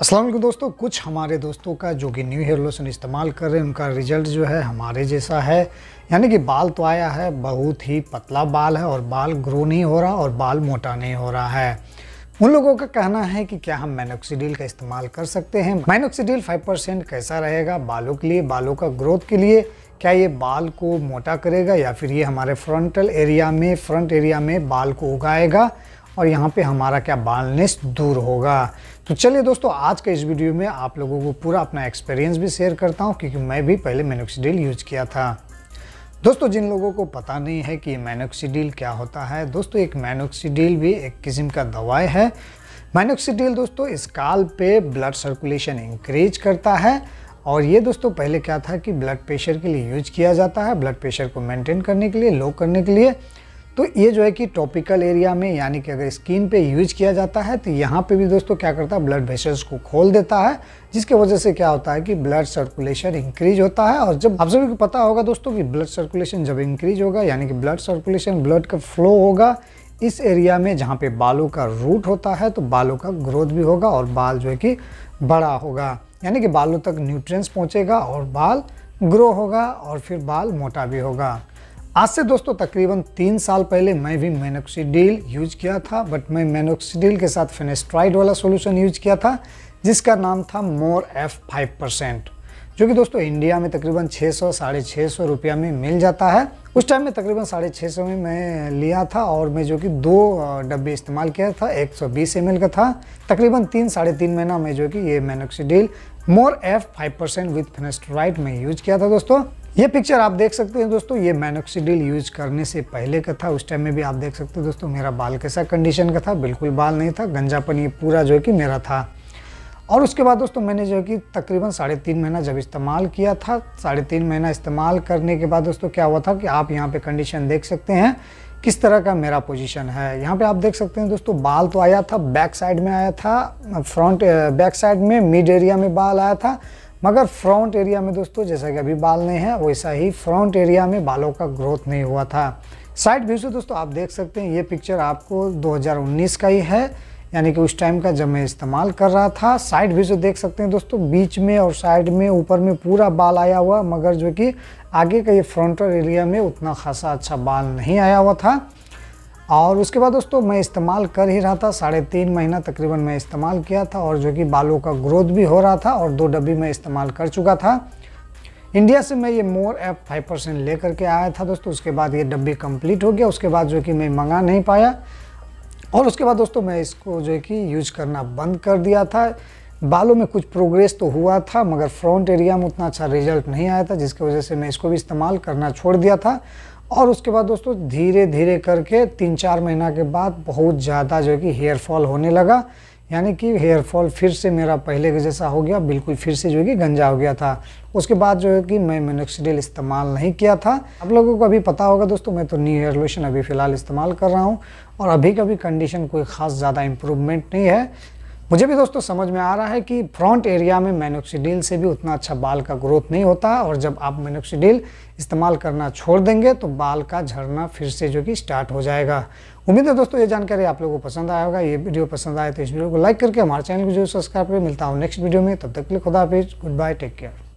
असलम दोस्तों कुछ हमारे दोस्तों का जो कि न्यू हेयर लोशन इस्तेमाल कर रहे हैं उनका रिजल्ट जो है हमारे जैसा है यानी कि बाल तो आया है बहुत ही पतला बाल है और बाल ग्रो नहीं हो रहा और बाल मोटा नहीं हो रहा है उन लोगों का कहना है कि क्या हम मैनोक्सीडिल का इस्तेमाल कर सकते हैं मैनोक्सीडिल 5 परसेंट कैसा रहेगा बालों के लिए बालों का ग्रोथ के लिए क्या ये बाल को मोटा करेगा या फिर ये हमारे फ्रंटल एरिया में फ्रंट एरिया में बाल को उगाएगा और यहाँ पे हमारा क्या बालनेस दूर होगा तो चलिए दोस्तों आज के इस वीडियो में आप लोगों को पूरा अपना एक्सपीरियंस भी शेयर करता हूँ क्योंकि मैं भी पहले मेनोक्सीडिल यूज किया था दोस्तों जिन लोगों को पता नहीं है कि मैनोक्सीडिल क्या होता है दोस्तों एक मैनोक्सीडिल भी एक किस्म का दवाई है मैनोक्सीडिल दोस्तों इस काल पे ब्लड सर्कुलेशन इंक्रीज करता है और ये दोस्तों पहले क्या था कि ब्लड प्रेशर के लिए यूज किया जाता है ब्लड प्रेशर को मेंटेन करने के लिए लो करने के लिए तो ये जो है कि टॉपिकल एरिया में यानी कि अगर स्किन पे यूज किया जाता है तो यहाँ पे भी दोस्तों क्या करता है ब्लड वेसल्स को खोल देता है जिसके वजह से क्या होता है कि ब्लड सर्कुलेशन इंक्रीज होता है और जब आप सभी को पता होगा दोस्तों कि ब्लड सर्कुलेशन जब इंक्रीज होगा यानी कि ब्लड सर्कुलेशन ब्लड का फ्लो होगा इस एरिया में जहाँ पे बालों का रूट होता है तो बालों का ग्रोथ भी होगा और बाल जो है कि बड़ा होगा यानी कि बालों तक न्यूट्रेंस पहुँचेगा और बाल ग्रो होगा और फिर बाल मोटा भी होगा आज से दोस्तों तकरीबन तीन साल पहले मैं भी मेनोक्सीडील यूज किया था बट मैं मेनोक्सीडील के साथ फेनेस्ट्राइड वाला सोल्यूशन यूज किया था जिसका नाम था मोर एफ फाइव परसेंट जो कि दोस्तों इंडिया में तकरीबन 600 सौ साढ़े छः सौ रुपया में मिल जाता है उस टाइम में तकरीबन साढ़े छः सौ में मैं लिया था और मैं जो कि दो डब्बे इस्तेमाल किया था 120 सौ बीस का था तकरीबन तीन साढ़े तीन महीना में जो कि ये minoxidil more F five percent with finasteride में यूज किया था दोस्तों ये पिक्चर आप देख सकते हैं दोस्तों ये मैनोक्सीडिल यूज करने से पहले का था उस टाइम में भी आप देख सकते हैं दोस्तों मेरा बाल कैसा कंडीशन का था बिल्कुल बाल नहीं था गंजापन ये पूरा जो है कि मेरा था और उसके बाद दोस्तों मैंने जो है कि तकरीबन साढ़े तीन महीना जब इस्तेमाल किया था साढ़े तीन महीना इस्तेमाल करने के बाद दोस्तों क्या हुआ था कि आप यहाँ पे कंडीशन देख सकते हैं किस तरह का मेरा पोजीशन है यहाँ पे आप देख सकते हैं दोस्तों बाल तो आया था बैक साइड में आया था फ्रंट बैक साइड में मिड एरिया में बाल आया था मगर फ्रंट एरिया में दोस्तों जैसा कि अभी बाल नहीं है वैसा ही फ्रंट एरिया में बालों का ग्रोथ नहीं हुआ था साइड व्यू से दोस्तों आप देख सकते हैं ये पिक्चर आपको 2019 का ही है यानी कि उस टाइम का जब मैं इस्तेमाल कर रहा था साइड व्यू से देख सकते हैं दोस्तों बीच में और साइड में ऊपर में पूरा बाल आया हुआ मगर जो कि आगे का ये फ्रंटर एरिया में उतना खासा अच्छा बाल नहीं आया हुआ था और उसके बाद दोस्तों मैं इस्तेमाल कर ही रहा था साढ़े तीन महीना तकरीबन मैं इस्तेमाल किया था और जो कि बालों का ग्रोथ भी हो रहा था और दो डब्बी मैं इस्तेमाल कर चुका था इंडिया से मैं ये मोर एप फाइव परसेंट ले करके आया था दोस्तों उसके बाद ये डब्बी कंप्लीट हो गया उसके बाद जो कि मैं मंगा नहीं पाया और उसके बाद दोस्तों मैं इसको जो कि यूज करना बंद कर दिया था बालों में कुछ प्रोग्रेस तो हुआ था मगर फ्रंट एरिया में उतना अच्छा रिजल्ट नहीं आया था जिसकी वजह से मैं इसको भी इस्तेमाल करना छोड़ दिया था और उसके बाद दोस्तों धीरे धीरे करके तीन चार महीना के बाद बहुत ज़्यादा जो है कि हेयर फॉल होने लगा यानी कि हेयर फॉल फिर से मेरा पहले के जैसा हो गया बिल्कुल फिर से जो है कि गंजा हो गया था उसके बाद जो है कि मैं मेनोक्सीडिल इस्तेमाल नहीं किया था आप लोगों को अभी पता होगा दोस्तों मैं तो न्यू हेयर लोशन अभी फ़िलहाल इस्तेमाल कर रहा हूँ और अभी का भी कंडीशन कोई ख़ास ज़्यादा इम्प्रूवमेंट नहीं है मुझे भी दोस्तों समझ में आ रहा है कि फ्रंट एरिया में मैनोक्सीडील से भी उतना अच्छा बाल का ग्रोथ नहीं होता और जब आप मैनोक्सीडील इस्तेमाल करना छोड़ देंगे तो बाल का झरना फिर से जो कि स्टार्ट हो जाएगा उम्मीद है दोस्तों ये जानकारी आप लोगों को पसंद आया होगा ये वीडियो पसंद आए तो इस वीडियो को लाइक करके हमारे चैनल को जो सब्सक्राइब करें मिलता हूँ नेक्स्ट वीडियो में तब तक के लिए खुदा हाफिज गुड बाय टेक केयर